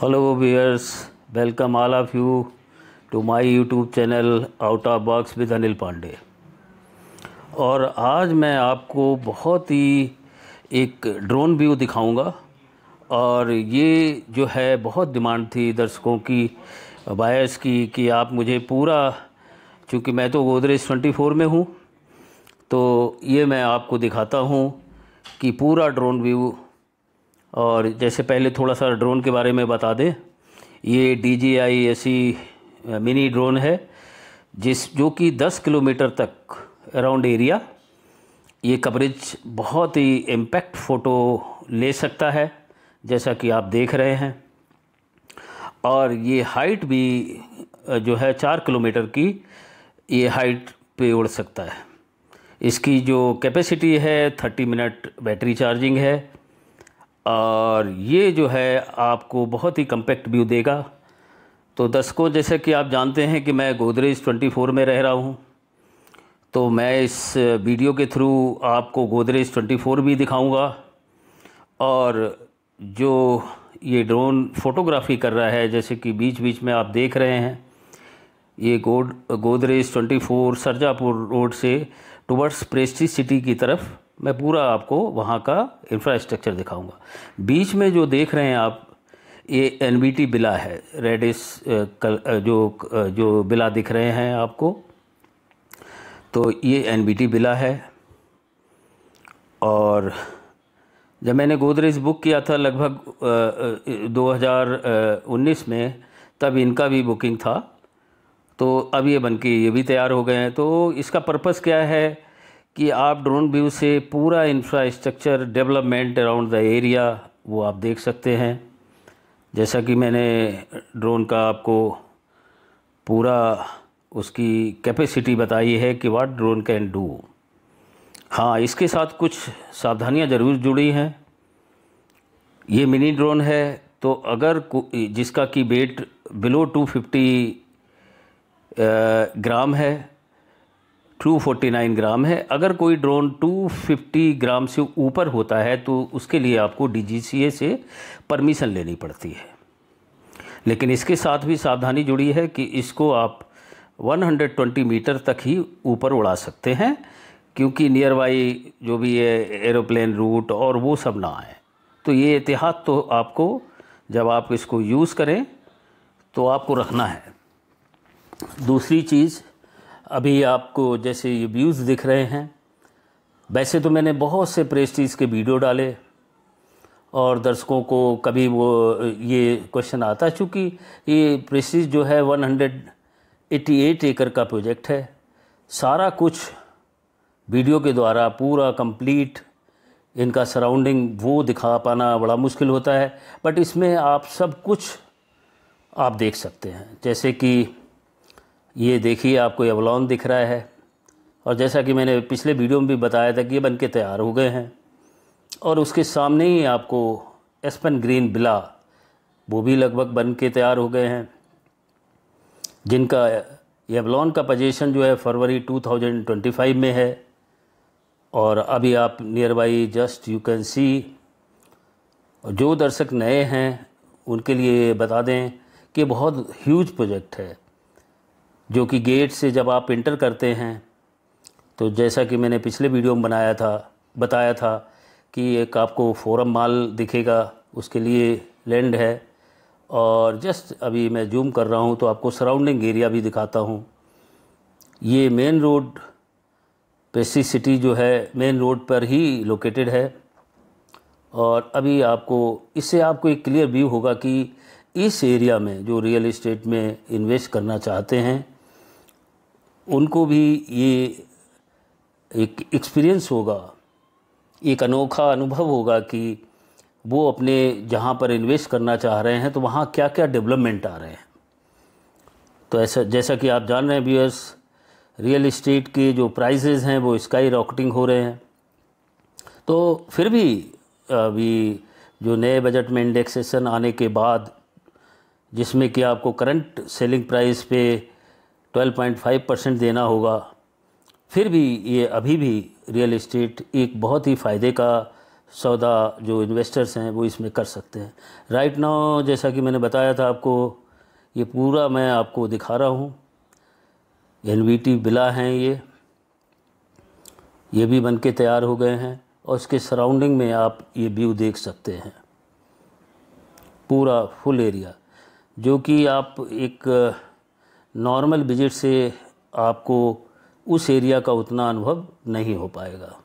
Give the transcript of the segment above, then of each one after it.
hello viewers welcome all of you to my YouTube channel out of box with Anil Pande और आज मैं आपको बहुत ही एक ड्रोन व्यू दिखाऊंगा और ये जो है बहुत डिमांड थी दर्शकों की बायस की कि आप मुझे पूरा क्योंकि मैं तो गोदरेज 24 में हूँ तो ये मैं आपको दिखाता हूँ कि पूरा ड्रोन व्यू और जैसे पहले थोड़ा सा ड्रोन के बारे में बता दें ये डी जी आई ऐसी मिनी ड्रोन है जिस जो कि 10 किलोमीटर तक अराउंड एरिया ये कवरेज बहुत ही इम्पैक्ट फ़ोटो ले सकता है जैसा कि आप देख रहे हैं और ये हाइट भी जो है चार किलोमीटर की ये हाइट पे उड़ सकता है इसकी जो कैपेसिटी है थर्टी मिनट बैटरी चार्जिंग है और ये जो है आपको बहुत ही कम्पैक्ट व्यू देगा तो दर्शकों जैसे कि आप जानते हैं कि मैं गोदरेज 24 में रह रहा हूँ तो मैं इस वीडियो के थ्रू आपको गोदरेज 24 भी दिखाऊंगा और जो ये ड्रोन फोटोग्राफी कर रहा है जैसे कि बीच बीच में आप देख रहे हैं ये गोड गोदरेज 24 सरजापुर रोड से टुवर्ड्स प्रेस्टी सिटी की तरफ मैं पूरा आपको वहाँ का इंफ्रास्ट्रक्चर दिखाऊंगा बीच में जो देख रहे हैं आप ये एन बिला है रेडिस uh, uh, जो uh, जो बिला दिख रहे हैं आपको तो ये एन बिला है और जब मैंने गोदरेज बुक किया था लगभग 2019 में तब इनका भी बुकिंग था तो अब ये बन के ये भी तैयार हो गए हैं तो इसका पर्पस क्या है कि आप ड्रोन व्यू से पूरा infrastructure development around the area वो आप देख सकते हैं जैसा कि मैंने ड्रोन का आपको पूरा उसकी कैपेसिटी बताई है कि वाट ड्रोन कैन डू हाँ इसके साथ कुछ सावधानियां ज़रूर जुड़ी हैं ये मिनी ड्रोन है तो अगर जिसका कि वेट बिलो 250 ग्राम है नाइन ग्राम है अगर कोई ड्रोन 250 ग्राम से ऊपर होता है तो उसके लिए आपको ए से परमिशन लेनी पड़ती है लेकिन इसके साथ भी सावधानी जुड़ी है कि इसको आप 120 मीटर तक ही ऊपर उड़ा सकते हैं क्योंकि नियर बाई जो भी है एरोप्लेन रूट और वो सब ना आए तो ये एहतियात तो आपको जब आप इसको यूज़ करें तो आपको रखना है दूसरी चीज़ अभी आपको जैसे ये व्यूज़ दिख रहे हैं वैसे तो मैंने बहुत से प्रेस्टीज के वीडियो डाले और दर्शकों को कभी वो ये क्वेश्चन आता चूँकि ये प्रेस्टीज जो है 188 एकड़ का प्रोजेक्ट है सारा कुछ वीडियो के द्वारा पूरा कंप्लीट इनका सराउंडिंग वो दिखा पाना बड़ा मुश्किल होता है बट इसमें आप सब कुछ आप देख सकते हैं जैसे कि ये देखिए आपको एवलॉन दिख रहा है और जैसा कि मैंने पिछले वीडियो में भी बताया था कि ये बन के तैयार हो गए हैं और उसके सामने ही आपको एस्पन ग्रीन बिला वो भी लगभग बन के तैयार हो गए हैं जिनका एवलॉन का पोजीशन जो है फरवरी 2025 में है और अभी आप nearby just you can see जो दर्शक नए हैं उनके लिए बता दें कि बहुत ह्यूज प्रोजेक्ट है जो कि गेट से जब आप इंटर करते हैं तो जैसा कि मैंने पिछले वीडियो में बनाया था बताया था कि एक आपको फोरम माल दिखेगा उसके लिए लैंड है और जस्ट अभी मैं जूम कर रहा हूँ तो आपको सराउंडिंग एरिया भी दिखाता हूँ ये मेन रोड पेसी सिटी जो है मेन रोड पर ही लोकेटेड है और अभी आपको इससे आपको एक क्लियर व्यू होगा कि इस एरिया में जो रियल इस्टेट में इन्वेस्ट करना चाहते हैं उनको भी ये एक एक्सपीरियंस होगा एक अनोखा अनुभव होगा कि वो अपने जहाँ पर इन्वेस्ट करना चाह रहे हैं तो वहाँ क्या क्या डेवलपमेंट आ रहे हैं तो ऐसा जैसा कि आप जान रहे हैं व्यूअर्स रियल इस्टेट के जो प्राइजेज हैं वो स्काई रॉकेटिंग हो रहे हैं तो फिर भी अभी जो नए बजट में इंडेक्सेशन आने के बाद जिसमें कि आपको करंट सेलिंग प्राइस पे 12.5 परसेंट देना होगा फिर भी ये अभी भी रियल इस्टेट एक बहुत ही फ़ायदे का सौदा जो इन्वेस्टर्स हैं वो इसमें कर सकते हैं राइट नाउ जैसा कि मैंने बताया था आपको ये पूरा मैं आपको दिखा रहा हूँ एन बिला हैं ये ये भी बन के तैयार हो गए हैं और इसके सराउंडिंग में आप ये व्यू देख सकते हैं पूरा फुल एरिया जो कि आप एक नॉर्मल विजिट से आपको उस एरिया का उतना अनुभव नहीं हो पाएगा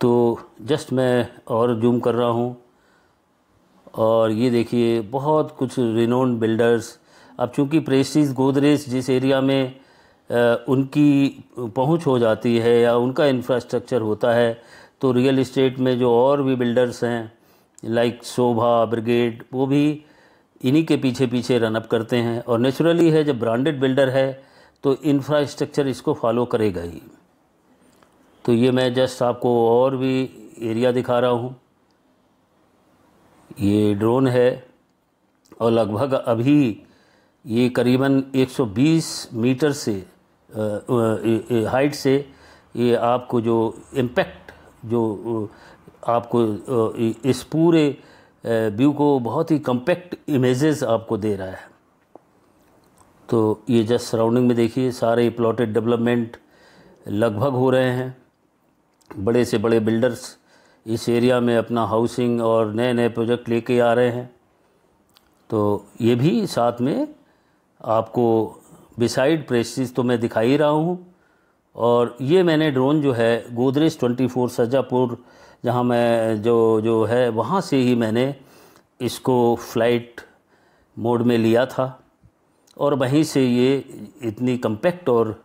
तो जस्ट मैं और जूम कर रहा हूँ और ये देखिए बहुत कुछ रिनोन बिल्डर्स अब चूँकि प्रेस्टीज गोदरेज जिस एरिया में उनकी पहुंच हो जाती है या उनका इंफ्रास्ट्रक्चर होता है तो रियल इस्टेट में जो और भी बिल्डर्स हैं लाइक शोभा ब्रिगेड वो भी इन्हीं के पीछे पीछे रनअप करते हैं और नेचुरली है जब ब्रांडेड बिल्डर है तो इंफ्रास्ट्रक्चर इसको फॉलो करेगा ही तो ये मैं जस्ट आपको और भी एरिया दिखा रहा हूँ ये ड्रोन है और लगभग अभी ये करीबन 120 मीटर से हाइट से ये आपको जो इम्पैक्ट जो आपको इस पूरे व्यू को बहुत ही कम्पैक्ट इमेजेस आपको दे रहा है तो ये जस्ट सराउंडिंग में देखिए सारे प्लॉटेड डेवलपमेंट लगभग हो रहे हैं बड़े से बड़े बिल्डर्स इस एरिया में अपना हाउसिंग और नए नए प्रोजेक्ट लेके आ रहे हैं तो ये भी साथ में आपको बिसाइड प्रेसिस तो मैं दिखा ही रहा हूँ और ये मैंने ड्रोन जो है गोदरेज ट्वेंटी फोर सजापुर जहाँ मैं जो जो है वहाँ से ही मैंने इसको फ्लाइट मोड में लिया था और वहीं से ये इतनी कम्पैक्ट और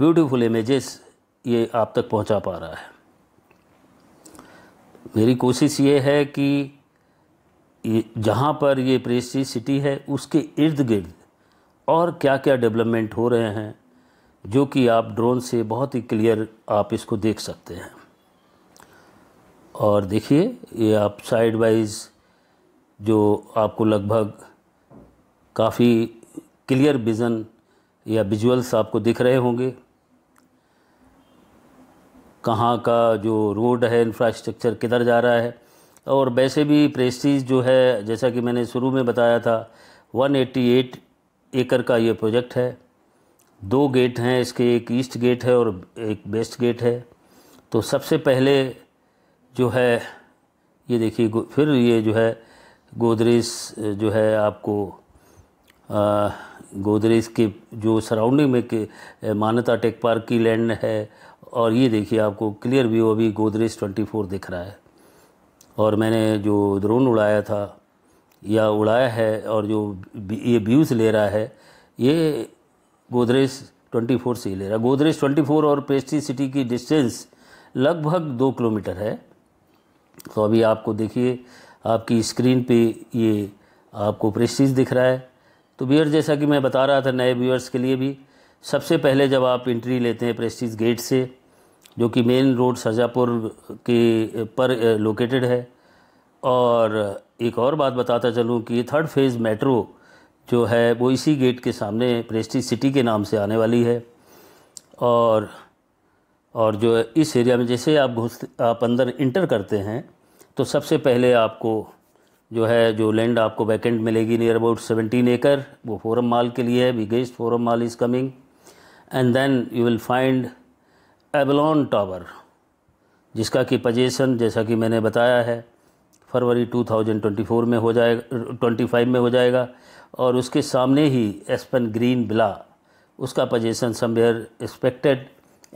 ब्यूटीफुल इमेजेस ये आप तक पहुंचा पा रहा है मेरी कोशिश ये है कि जहाँ पर ये प्रेस्टी सिटी है उसके इर्द गिर्द और क्या क्या डेवलपमेंट हो रहे हैं जो कि आप ड्रोन से बहुत ही क्लियर आप इसको देख सकते हैं और देखिए ये आप साइड वाइज जो आपको लगभग काफ़ी क्लियर विज़न या विजुअल्स आपको दिख रहे होंगे कहाँ का जो रोड है इंफ्रास्ट्रक्चर किधर जा रहा है और वैसे भी प्रेस्टीज जो है जैसा कि मैंने शुरू में बताया था 188 एकड़ का ये प्रोजेक्ट है दो गेट हैं इसके एक ईस्ट गेट है और एक वेस्ट गेट है तो सबसे पहले जो है ये देखिए फिर ये जो है गोदरेज जो है आपको गोदरेज के जो सराउंडिंग में के मान्यता टेक पार्क की लैंड है और ये देखिए आपको क्लियर व्यू अभी गोदरेज 24 दिख रहा है और मैंने जो ड्रोन उड़ाया था या उड़ाया है और जो ये व्यूज़ ले रहा है ये गोदरेज 24 से ही ले रहा है गोदरेज 24 और पेस्ट्री सिटी की डिस्टेंस लगभग दो किलोमीटर है तो अभी आपको देखिए आपकी स्क्रीन पे ये आपको प्रेस्टीज दिख रहा है तो व्यूअर्स जैसा कि मैं बता रहा था नए व्यूअर्स के लिए भी सबसे पहले जब आप इंट्री लेते हैं प्रेस्टीज गेट से जो कि मेन रोड सरजापुर के पर लोकेटेड है और एक और बात बताता चलूँ कि थर्ड फेज़ मेट्रो जो है वो इसी गेट के सामने प्रेस्टीज सिटी के नाम से आने वाली है और और जो इस एरिया में जैसे आप घुस आप अंदर इंटर करते हैं तो सबसे पहले आपको जो है जो लैंड आपको वैकेंट मिलेगी नियर अबाउट सेवेंटीन एकर वो फोरम माल के लिए है biggest Forum mall is coming and then you will find Avalon tower जिसका कि पजेसन जैसा कि मैंने बताया है फरवरी 2024 में हो जाएगा 25 में हो जाएगा और उसके सामने ही एस्पन ग्रीन बिला उसका पजेसन समवेयर एक्सपेक्टेड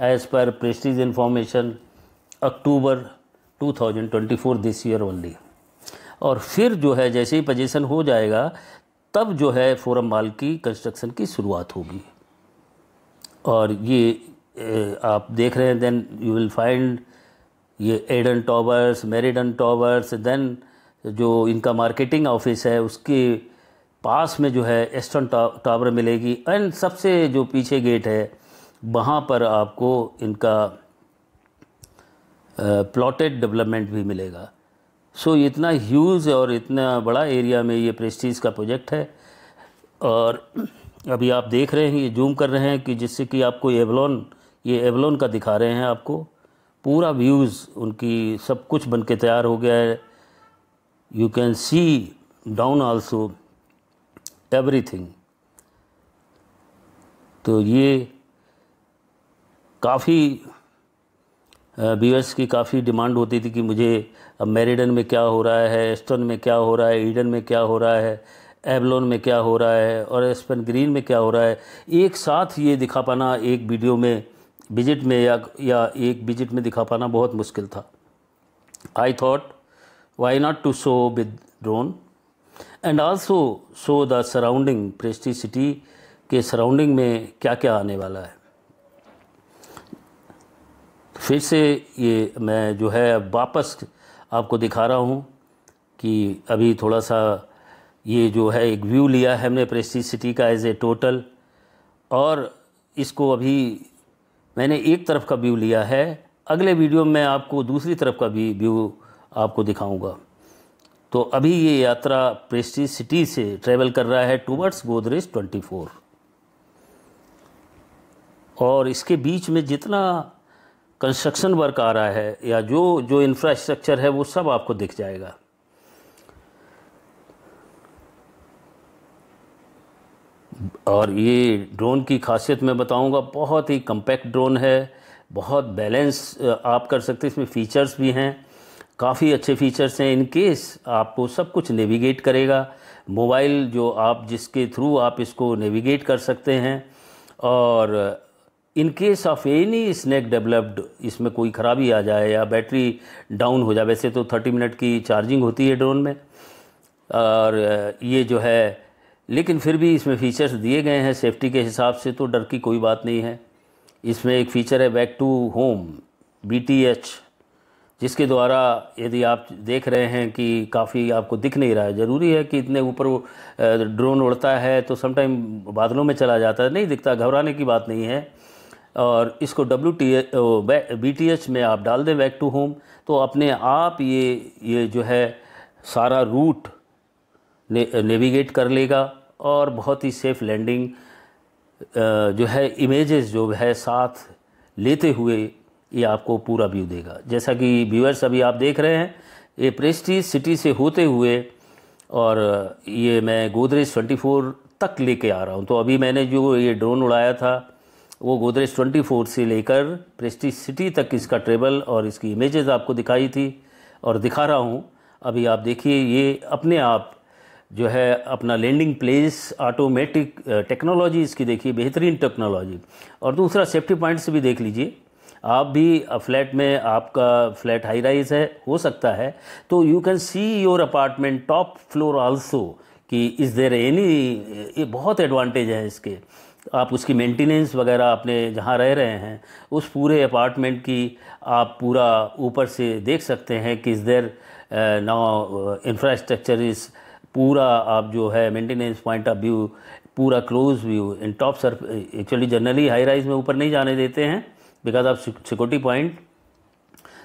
एज पर Prestige information October 2024 this year only और फिर जो है जैसे ही पजेशन हो जाएगा तब जो है फोरम माल की कंस्ट्रक्शन की शुरुआत होगी और ये आप देख रहे हैं देन यू विल फाइंड ये Eden towers Meridian towers then जो इनका मार्केटिंग ऑफिस है उसके पास में जो है एस्टर्न टावर मिलेगी एंड सबसे जो पीछे गेट है वहाँ पर आपको इनका प्लॉटेड डेवलपमेंट भी मिलेगा सो so, इतना ह्यूज और इतना बड़ा एरिया में ये प्रेस्टीज का प्रोजेक्ट है और अभी आप देख रहे हैं ये जूम कर रहे हैं कि जिससे कि आपको एवलॉन ये एवलॉन का दिखा रहे हैं आपको पूरा व्यूज़ उनकी सब कुछ बन के तैयार हो गया है you can see down also everything तो ये काफ़ी व्यूअर्स की काफ़ी डिमांड होती थी कि मुझे अब मेरिडन में क्या हो रहा है एस्टन में क्या हो रहा है ईडन में क्या हो रहा है एबलोन में क्या हो रहा है और एस्पन ग्रीन में क्या हो रहा है एक साथ ये दिखा पाना एक वीडियो में विजिट में या या एक विजिट में दिखा पाना बहुत मुश्किल था I thought why not to show with drone and also show the surrounding Prestige city के सराउंडिंग में क्या क्या आने वाला है फिर से ये मैं जो है वापस आपको दिखा रहा हूँ कि अभी थोड़ा सा ये जो है एक व्यू लिया है हमने प्रेस्टी सिटी का एज ए टोटल और इसको अभी मैंने एक तरफ का व्यू लिया है अगले वीडियो में आपको दूसरी तरफ का भी व्यू आपको दिखाऊंगा तो अभी ये यात्रा प्रेस्टी सिटी से ट्रेवल कर रहा है टूवर्ड्स गोदरेज फोर और इसके बीच में जितना कंस्ट्रक्शन वर्क आ रहा है या जो जो इंफ्रास्ट्रक्चर है वो सब आपको दिख जाएगा और ये ड्रोन की खासियत मैं बताऊंगा बहुत ही कम्पैक्ट ड्रोन है बहुत बैलेंस आप कर सकते इसमें फ़ीचर्स भी हैं काफ़ी अच्छे फ़ीचर्स हैं इन केस आपको सब कुछ नेविगेट करेगा मोबाइल जो आप जिसके थ्रू आप इसको नेविगेट कर सकते हैं और in case of any snag developed इसमें कोई ख़राबी आ जाए या बैटरी डाउन हो जाए वैसे तो थर्टी मिनट की चार्जिंग होती है ड्रोन में और ये जो है लेकिन फिर भी इसमें फ़ीचर्स दिए गए हैं सेफ्टी के हिसाब से तो डर की कोई बात नहीं है इसमें एक फ़ीचर है बैक टू होम बी जिसके द्वारा यदि आप देख रहे हैं कि काफ़ी आपको दिख नहीं रहा है ज़रूरी है कि इतने ऊपर ड्रोन उड़ता है तो समटाइम बादलों में चला जाता है नहीं दिखता घबराने की बात नहीं है और इसको W T B T H में आप डाल दें बैक टू होम तो अपने आप ये ये जो है सारा रूट ने, नेविगेट कर लेगा और बहुत ही सेफ़ लैंडिंग जो है इमेजेस जो है साथ लेते हुए ये आपको पूरा व्यू देगा जैसा कि व्यूअर्स अभी आप देख रहे हैं ये प्रेस्टीज सिटी से होते हुए और ये मैं गोदरेज 24 तक लेके आ रहा हूँ तो अभी मैंने जो ये ड्रोन उड़ाया था वो गोदरेज 24 से लेकर प्रेस्टी सिटी तक इसका ट्रेबल और इसकी इमेजेस आपको दिखाई थी और दिखा रहा हूँ अभी आप देखिए ये अपने आप जो है अपना लैंडिंग प्लेस ऑटोमेटिक टेक्नोलॉजी इसकी देखिए बेहतरीन टेक्नोलॉजी और दूसरा सेफ्टी पॉइंट्स भी देख लीजिए आप भी फ्लैट में आपका फ्लैट हाई राइज है हो सकता है तो you can see your apartment top floor also कि इज़ देर एनी ये बहुत एडवांटेज है इसके आप उसकी मेंटेनेंस वगैरह अपने जहाँ रह रहे हैं उस पूरे अपार्टमेंट की आप पूरा ऊपर से देख सकते हैं कि इस देर नाउ इंफ्रास्ट्रक्चर इस पूरा आप जो है मेंटेनेंस पॉइंट ऑफ व्यू पूरा close view in top sir actually generally high rise में ऊपर नहीं जाने देते हैं बिकॉज ऑफ सिक्योरिटी पॉइंट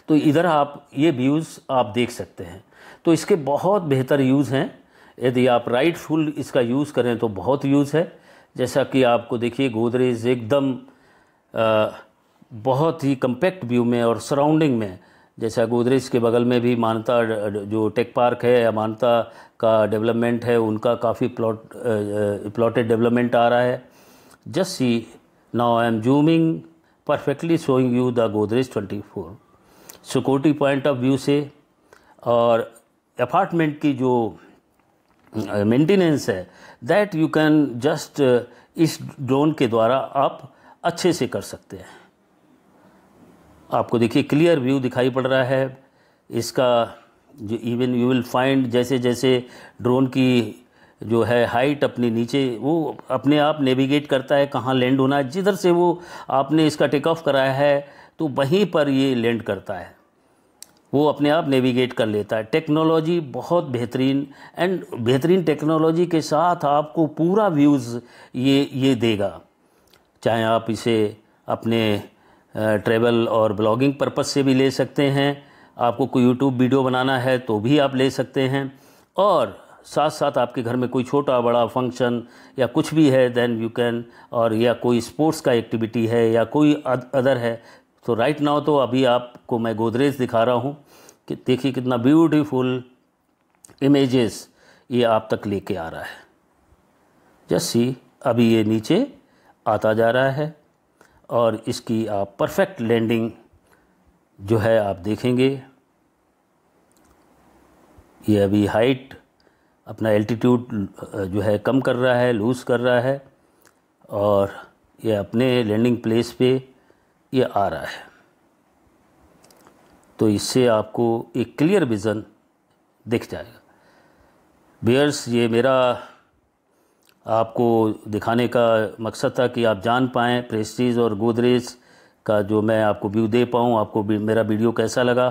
तो इधर आप ये व्यूज़ आप देख सकते हैं तो इसके बहुत बेहतर यूज़ हैं यदि आप राइट फुल इसका यूज़ करें तो बहुत यूज़ है जैसा कि आपको देखिए गोदरेज एकदम बहुत ही कम्पैक्ट व्यू में और सराउंडिंग में जैसा गोदरेज के बगल में भी मानता जो टेक पार्क है या मानता का डेवलपमेंट है उनका काफ़ी प्लॉट प्लॉटेड डेवलपमेंट आ रहा है just see now I am zooming perfectly showing you the Godrej twenty four security point of view से और अपार्टमेंट की जो मेंटेनेंस है दैट यू कैन जस्ट इस ड्रोन के द्वारा आप अच्छे से कर सकते हैं आपको देखिए क्लियर व्यू दिखाई पड़ रहा है इसका जो इवन यू विल फाइंड जैसे जैसे ड्रोन की जो है हाइट अपने नीचे वो अपने आप नेविगेट करता है कहाँ लैंड होना है जिधर से वो आपने इसका टेक ऑफ कराया है तो वहीं पर ये लैंड करता है वो अपने आप नेविगेट कर लेता है टेक्नोलॉजी बहुत बेहतरीन एंड बेहतरीन टेक्नोलॉजी के साथ आपको पूरा व्यूज़ ये ये देगा चाहे आप इसे अपने ट्रैवल और ब्लॉगिंग पर्पस से भी ले सकते हैं आपको कोई यूट्यूब वीडियो बनाना है तो भी आप ले सकते हैं और साथ साथ आपके घर में कोई छोटा बड़ा फंक्शन या कुछ भी है देन यू कैन और या कोई स्पोर्ट्स का एक्टिविटी है या कोई अदर है तो राइट नाउ तो अभी आपको मैं गोदरेज दिखा रहा हूँ कि देखिए कितना ब्यूटीफुल इमेजेस ये आप तक लेके आ रहा है जस्ट सी अभी ये नीचे आता जा रहा है और इसकी आप परफेक्ट लैंडिंग जो है आप देखेंगे ये अभी हाइट अपना एल्टीट्यूड जो है कम कर रहा है लूज़ कर रहा है और ये अपने लैंडिंग प्लेस पे ये आ रहा है तो इससे आपको एक क्लियर विज़न दिख जाएगा बियर्स ये मेरा आपको दिखाने का मकसद था कि आप जान पाएँ प्रेस्टीज और गोदरेज का जो मैं आपको व्यू दे पाऊँ आपको मेरा वीडियो कैसा लगा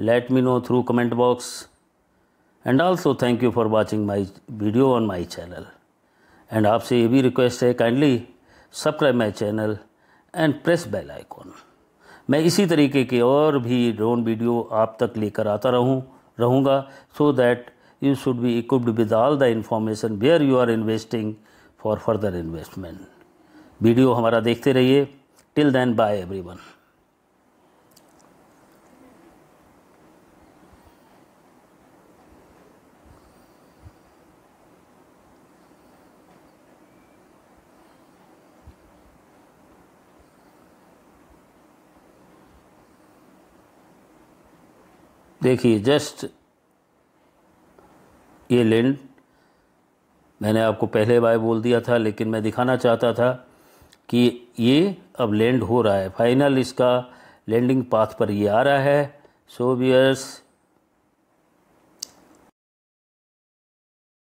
let me know through comment box and also thank you for watching my video on my channel and आपसे ये भी रिक्वेस्ट है kindly subscribe my channel and press bell icon मैं इसी तरीके के और भी ड्रोन वीडियो आप तक लेकर आता रहूँ रहूँगा so that you should be equipped with all the information where you are investing for further investment video हमारा देखते रहिए टिल देन बाय एवरीवन देखिए जस्ट ये लेंड मैंने आपको पहले बाय बोल दिया था लेकिन मैं दिखाना चाहता था कि ये अब लैंड हो रहा है फाइनल इसका लैंडिंग पाथ पर ये आ रहा है सो वियर्स